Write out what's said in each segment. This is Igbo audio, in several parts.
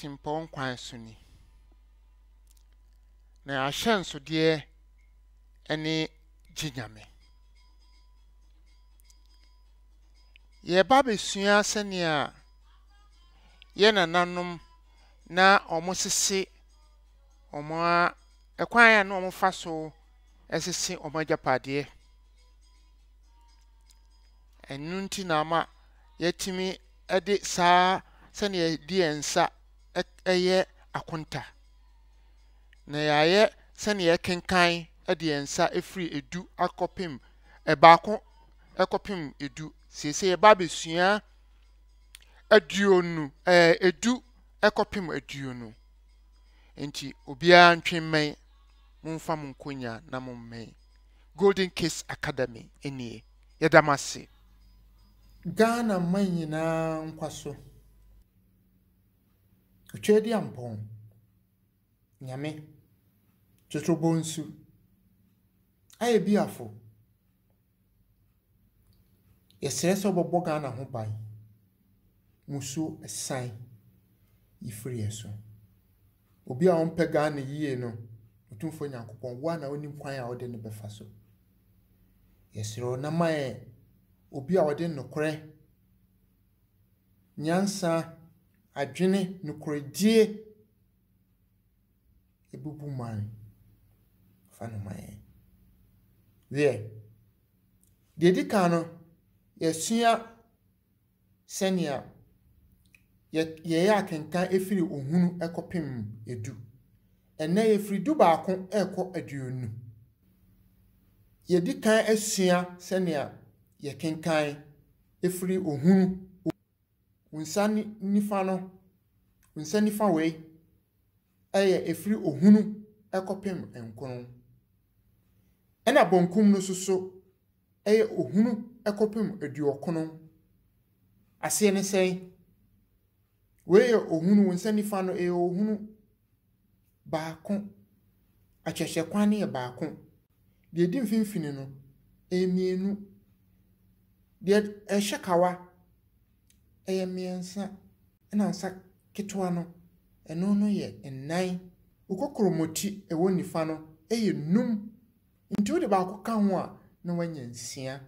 tempɔn kwan so ni na ahyɛnsodeɛ ne gye nyame yɛba abɛsua sɛnea yɛ nananom na ɔmo sese ɔmo a ɛkwan a na ɔmo fa so ɛsese ɔmo agyapadeɛ ɛnu nti na ama yɛtumi ɛde saa sɛnea yɛdi yɛn nsa ɛyɛ akonta na yɛayɛ sɛnea yɛkenkan de yɛn nsa firi edu akɔpem ɛbaako ɛkɔpem edu siesie yɛba abɛsua aduonu ɛɛ edu ɛkɔpem aduonu nti obiara ntwe mmɛn momfa mo nkonya na mo mmɛn golden case academy nie yɛda mo ase ghana man nyinaa nkwa so Twitwadi ampɔn Nyame Twitwobo nsu ayɛ bi afo yɛsrɛ sɛ wɔbɛbɔ Ghana ho ban nsuo ɛsan efiri yɛn so obi a ɔmpɛ Ghana yie no Otumfoɔ Nyankopɔn wo a na wonim kwan a wode no bɛfa so yɛsrɛ wo na ma yɛn obi a ɔde nokorɛ nyansa. adwene nokorɛdie ɛbubu man fa no ma yɛn deɛ deɛ di kan no yɛsua sɛnea yɛyɛ akenkan ɛfiri ohunu ɛkɔpem edu ɛnɛ yɛfiri du baako ɛkɔ aduonu yɛdi kan asua sɛnea yɛkenkan ɛfiri ohunu nsa nifa no nsa nifa wei ɛyɛ efiri ohunu kɔpem nkron ɛna benkum no nso so yɛ ohunu kɔpem aduɔkron aseɛ ne sɛn wei yɛ ohunu nsa nifa no ɛyɛ ohunu baako kwan no yɛ baako deɛ edi mfimfini no ɛyɛ mmienu deɛ ɛhyɛ kawa. Ɛyɛ mmiɛnsa ɛna nsa ketewa no ɛno no yɛ nnan okokoromoti ɛwɔ nifa no ɛyɛ num nti wode baako ka ho a na woanya nsia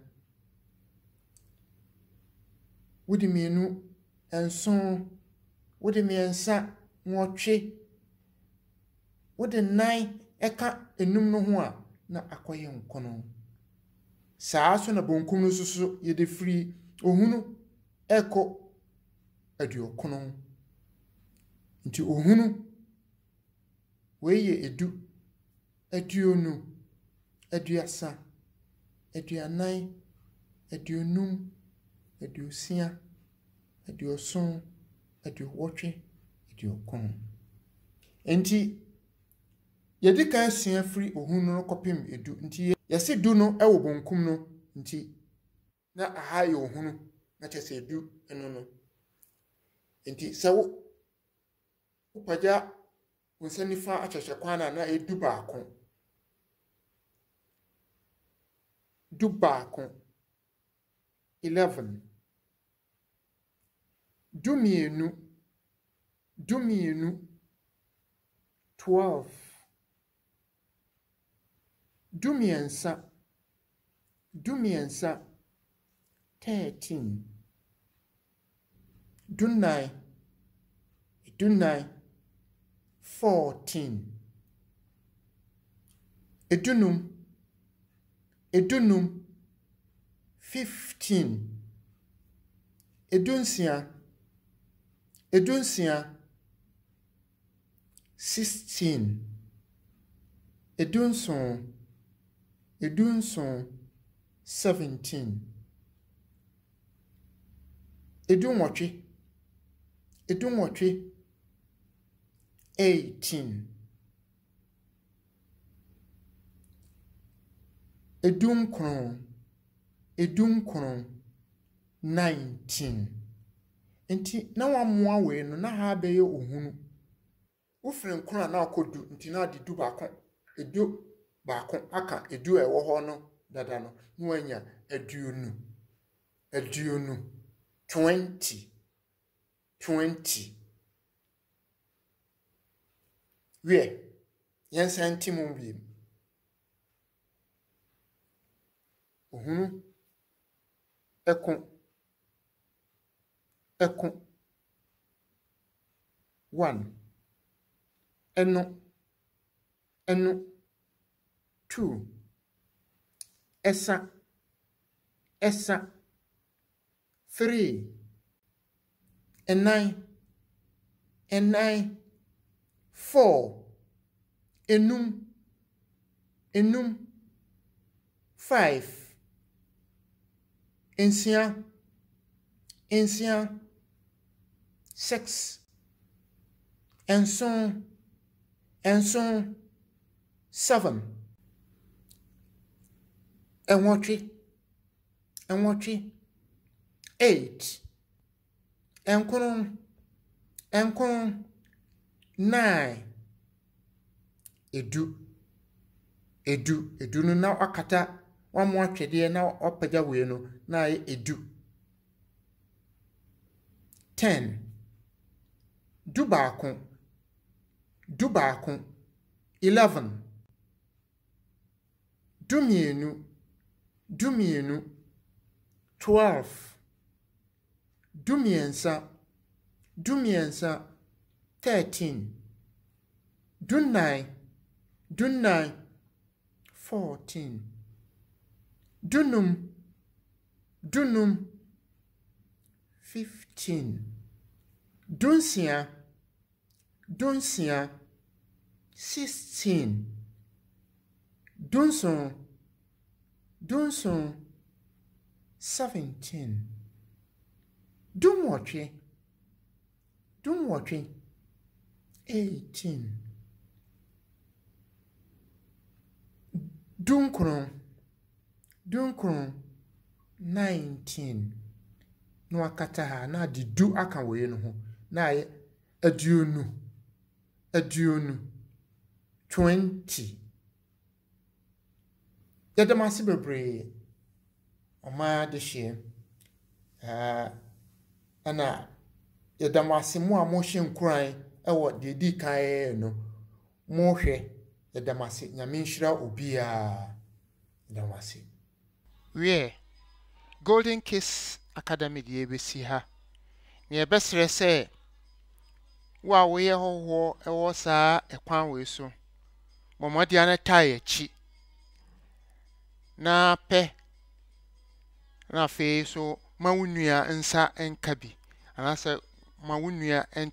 wode mmienu nson wode mmiɛnsa nwɔtwe wode nnan ɛka num no ho a na akɔyɛ nkɔnɔ saa so na bonkum no soso yɛde firi ohunu ɛkɔ aduɔkron nti ohunu wei yɛ edu aduonu aduasa aduanan aduonum aduosia aduoson aduowɔtwe aduɔkron nti yɛdi kan sua firi ohunu no kɔpem edu nti yɛsi du no ɛwɔ benkum no nti na aha yɛ ohunu na kyerɛ sɛ edu no no. nti sɛ wo wopagya wo nsa nifa akyɛhyɛ kwan na na ɛdu baako du baako eleven du mmienu du mmienu twelve du mmiɛnsa du mmiɛnsa thirteen do nine fourteen edunum edunum fifteen edunsia edunsia sixteen edunson edunson seventeen edunwɔtwe. edu nwọtwe 18 edu nkron 19 nti na wɔammoa wei no na ha abɛyɛ ohunu wofiri nkron a na akɔdu nti na ade du baako edu baako aka edu a ɛwɔ hɔ no dada no na wanya aduonu aduonu 20 20 where yɛnsan ti mu wiem ohunu ɛko ɛko one ɛno ɛno two ɛsa ɛsa three nnan nine, four enum enum five nsia nsia six nson nson seven nwɔtwe nwɔtwe eight nkron nkron nine edu edu edu no na wakata wamo atwedeɛ na wapagya wei no na ayɛ edu ten du baako du baako eleven du mmienu du mmienu twelve dumiɛnsa dumiɛnsa thirteen dunnan dunnan fourteen dunum dunum fifteen dunsia dunsia sixteen dunson dunson seventeen. dunwọtwe dunwọtwe 18 dunkron dunkron 19 na wakata ha na de du aka wee no ho na ayɛ aduonu aduonu 20 yɛdɛm ase bebree ɔmaa de ɛna yɛda mo ase mo a mohyɛ nkuran ɛwɔ deɛ di kan no mohwɛ yɛda mo ase nyame nhyira obiara yɛda mo ase weɛ golden kiss academy deɛ ɛbɛsi ha na yɛbɛsrɛ sɛ wo a woyɛ hɔhoɔ ɛwɔ saa ɛkwan wei so mɔmmɔdea no tae akyi na pɛ na afei so ma ensa enkabi, nsa nka bi anaasɛ ma